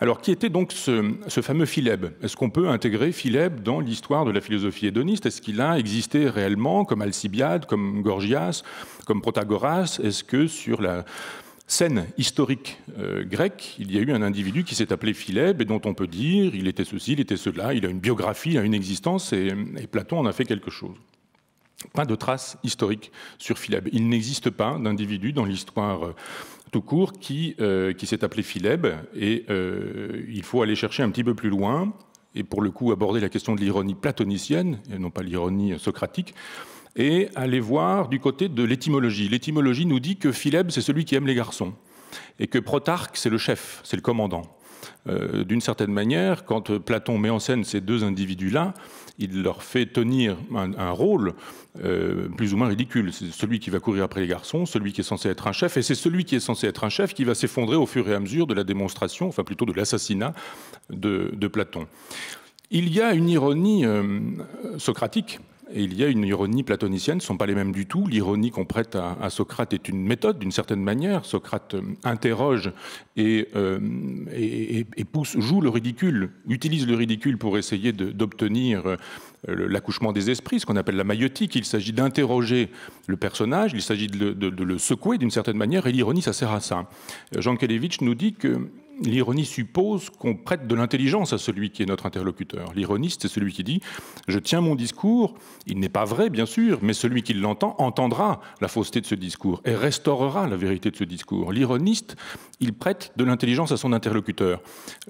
Alors, qui était donc ce, fameux Philebe Est-ce qu'on peut intégrer Phileb dans l'histoire de la philosophie hédoniste Est-ce qu'il a existé réellement comme Alcibiade, comme Gorgias, comme Protagoras Est-ce que sur la scène historique euh, grecque, il y a eu un individu qui s'est appelé Phileb et dont on peut dire il était ceci, il était cela, il a une biographie, il a une existence et, Platon en a fait quelque chose pas de traces historiques sur Philebe. Il n'existe pas d'individu dans l'histoire euh, tout court qui, euh, qui s'est appelé Phileb. Et euh, il faut aller chercher un petit peu plus loin et pour le coup aborder la question de l'ironie platonicienne et non pas l'ironie socratique. Et aller voir du côté de l'étymologie. L'étymologie nous dit que Phileb, c'est celui qui aime les garçons et que Protarque, c'est le chef, c'est le commandant. Euh, d'une certaine manière, quand euh, Platon met en scène ces deux individus-là, il leur fait tenir un, rôle euh, plus ou moins ridicule. C'est celui qui va courir après les garçons, celui qui est censé être un chef, et c'est celui qui est censé être un chef qui va s'effondrer au fur et à mesure de la démonstration, enfin plutôt de l'assassinat de, Platon. Il y a une ironie socratique et il y a une ironie platonicienne, ce ne sont pas les mêmes du tout. L'ironie qu'on prête à, Socrate est une méthode, d'une certaine manière. Socrate euh, interroge et, euh, joue le ridicule, utilise le ridicule pour essayer d'obtenir euh, l'accouchement des esprits, ce qu'on appelle la maïotique. Il s'agit d'interroger le personnage, il s'agit de, le secouer d'une certaine manière, et l'ironie, ça sert à ça. Jean Kelevich nous dit que L'ironie suppose qu'on prête de l'intelligence à celui qui est notre interlocuteur. L'ironiste, c'est celui qui dit ⁇ Je tiens mon discours, il n'est pas vrai, bien sûr, mais celui qui l'entend entendra la fausseté de ce discours et restaurera la vérité de ce discours. L'ironiste, il prête de l'intelligence à son interlocuteur.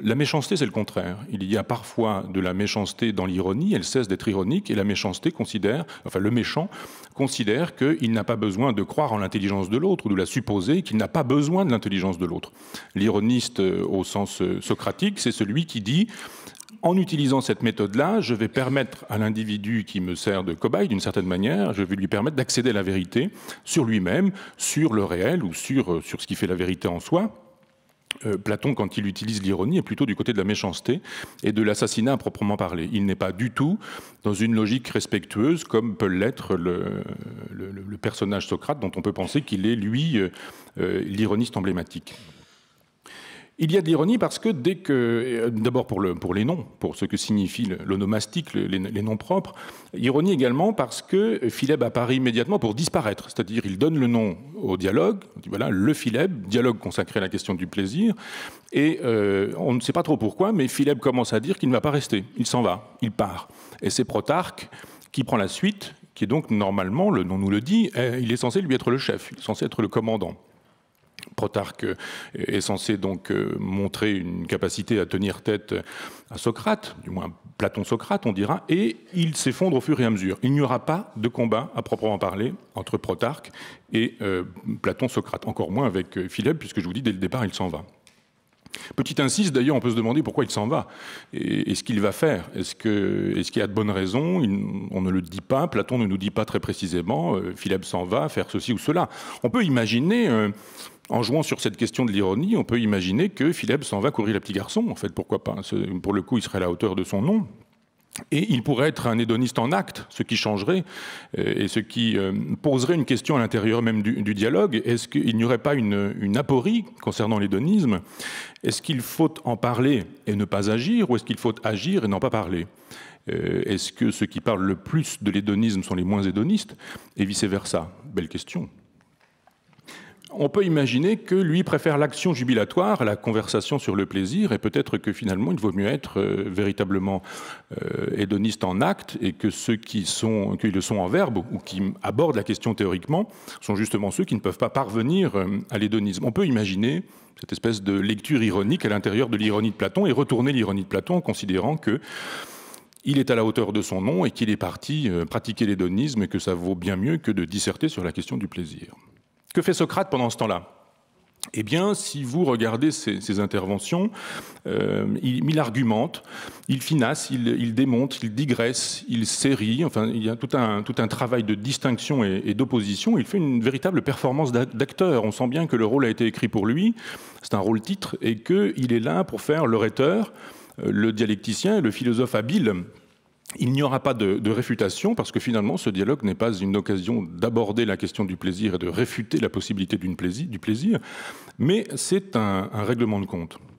La méchanceté, c'est le contraire. Il y a parfois de la méchanceté dans l'ironie, elle cesse d'être ironique, et la méchanceté considère, enfin le méchant considère qu'il n'a pas besoin de croire en l'intelligence de l'autre ou de la supposer, qu'il n'a pas besoin de l'intelligence de l'autre. L'ironiste euh, au sens euh, socratique, c'est celui qui dit en utilisant cette méthode-là, je vais permettre à l'individu qui me sert de cobaye, d'une certaine manière, je vais lui permettre d'accéder à la vérité sur lui-même, sur le réel ou sur, euh, sur ce qui fait la vérité en soi. Euh, Platon, quand il utilise l'ironie, est plutôt du côté de la méchanceté et de l'assassinat à proprement parler. Il n'est pas du tout dans une logique respectueuse comme peut l'être le, personnage Socrate, dont on peut penser qu'il est, lui, l'ironiste emblématique. Il y a de l'ironie parce que dès que, euh, d'abord pour, les noms, pour ce que signifie l'onomastique, les, noms propres, ironie également parce que Phileb apparaît immédiatement pour disparaître, c'est-à-dire il donne le nom au dialogue, voilà, le Phileb, dialogue consacré à la question du plaisir, et euh, on ne sait pas trop pourquoi, mais Phileb commence à dire qu'il ne va pas rester, il s'en va, il part. Et c'est Protarque qui prend la suite, qui est donc normalement, le nom nous le dit, euh, il est censé lui être le chef, il est censé être le commandant. Protarque est censé donc euh, montrer une capacité à tenir tête à Socrate, du moins Platon-Socrate, on dira, et il s'effondre au fur et à mesure. Il n'y aura pas de combat à proprement parler entre Protarque et euh, Platon-Socrate, encore moins avec euh, Philippe, puisque je vous dis, dès le départ, il s'en va. Petit insiste, d'ailleurs, on peut se demander pourquoi il s'en va. Et, ce qu'il va faire Est-ce qu'il y a de bonnes raisons On ne le dit pas, Platon ne nous dit pas très précisément, Philippe s'en va, faire ceci ou cela. On peut imaginer en jouant sur cette question de l'ironie, on peut imaginer que Philippe s'en va courir le petit garçon. en fait, pourquoi pas Pour le coup, il serait à la hauteur de son nom. Et il pourrait être un hédoniste en acte, ce qui changerait euh, et ce qui euh, poserait une question à l'intérieur même du, dialogue. Est-ce qu'il n'y aurait pas une, une aporie concernant l'hédonisme Est-ce qu'il faut en parler et ne pas agir ou est-ce qu'il faut agir et n'en pas parler euh, Est-ce que ceux qui parlent le plus de l'hédonisme sont les moins hédonistes et vice-versa Belle question on peut imaginer que lui préfère l'action jubilatoire à la conversation sur le plaisir, et peut-être que finalement il vaut mieux être euh, véritablement euh, hédoniste en acte, et que ceux qui, sont, le sont en verbe ou qui abordent la question théoriquement sont justement ceux qui ne peuvent pas parvenir euh, à l'hédonisme. On peut imaginer cette espèce de lecture ironique à l'intérieur de l'ironie de Platon et retourner l'ironie de Platon en considérant que il est à la hauteur de son nom et qu'il est parti pratiquer l'hédonisme et que ça vaut bien mieux que de disserter sur la question du plaisir. Que fait Socrate pendant ce temps-là eh bien, si vous regardez ses interventions, euh, il, argumente, il finasse, il, démonte, il digresse, il série. Enfin, il y a tout un, tout un travail de distinction et, d'opposition. Il fait une véritable performance d'acteur. On sent bien que le rôle a été écrit pour lui. C'est un rôle titre et qu'il est là pour faire l'orateur, euh, le dialecticien le philosophe habile il n'y aura pas de, réfutation parce que finalement ce dialogue n'est pas une occasion d'aborder la question du plaisir et de réfuter la possibilité du plaisir, mais c'est un règlement de compte.